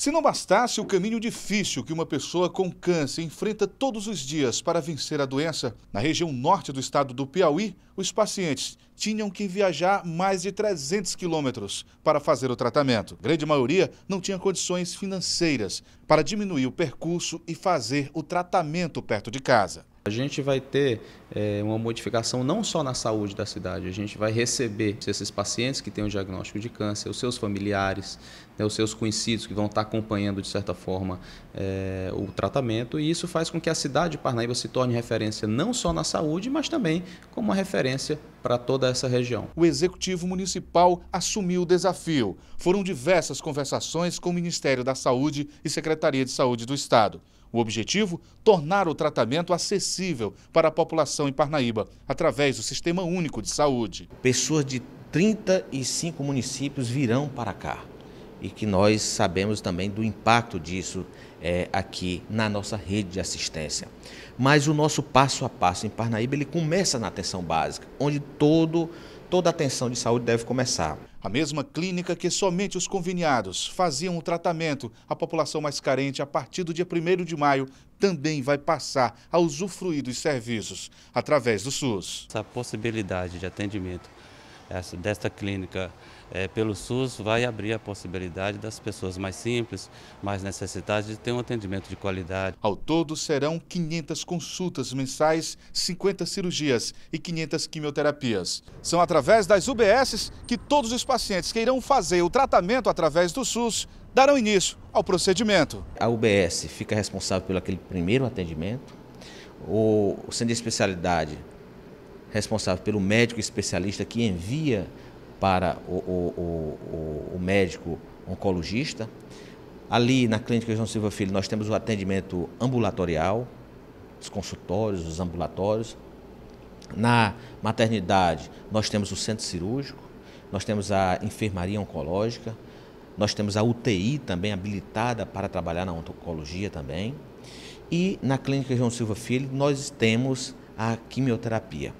Se não bastasse o caminho difícil que uma pessoa com câncer enfrenta todos os dias para vencer a doença, na região norte do estado do Piauí, os pacientes tinham que viajar mais de 300 quilômetros para fazer o tratamento. A grande maioria não tinha condições financeiras para diminuir o percurso e fazer o tratamento perto de casa. A gente vai ter é, uma modificação não só na saúde da cidade, a gente vai receber esses pacientes que têm o diagnóstico de câncer, os seus familiares, né, os seus conhecidos que vão estar acompanhando, de certa forma, é, o tratamento, e isso faz com que a cidade de Parnaíba se torne referência não só na saúde, mas também como uma referência para toda essa região. O Executivo Municipal assumiu o desafio. Foram diversas conversações com o Ministério da Saúde e Secretaria de Saúde do Estado. O objetivo? Tornar o tratamento acessível para a população em Parnaíba, através do Sistema Único de Saúde. Pessoas de 35 municípios virão para cá e que nós sabemos também do impacto disso é, aqui na nossa rede de assistência. Mas o nosso passo a passo em Parnaíba ele começa na atenção básica, onde todo, toda a atenção de saúde deve começar. A mesma clínica que somente os conveniados faziam o tratamento à população mais carente a partir do dia 1 de maio também vai passar a usufruir dos serviços através do SUS. Essa possibilidade de atendimento essa, desta clínica é, pelo SUS vai abrir a possibilidade das pessoas mais simples, mais necessitadas, de ter um atendimento de qualidade. Ao todo, serão 500 consultas mensais, 50 cirurgias e 500 quimioterapias. São através das UBSs que todos os pacientes que irão fazer o tratamento através do SUS darão início ao procedimento. A UBS fica responsável pelo aquele primeiro atendimento, o centro de especialidade responsável pelo médico especialista que envia para o, o, o, o médico oncologista. Ali na clínica João Silva Filho nós temos o atendimento ambulatorial, os consultórios, os ambulatórios. Na maternidade nós temos o centro cirúrgico, nós temos a enfermaria oncológica, nós temos a UTI também habilitada para trabalhar na oncologia também. E na clínica João Silva Filho nós temos a quimioterapia.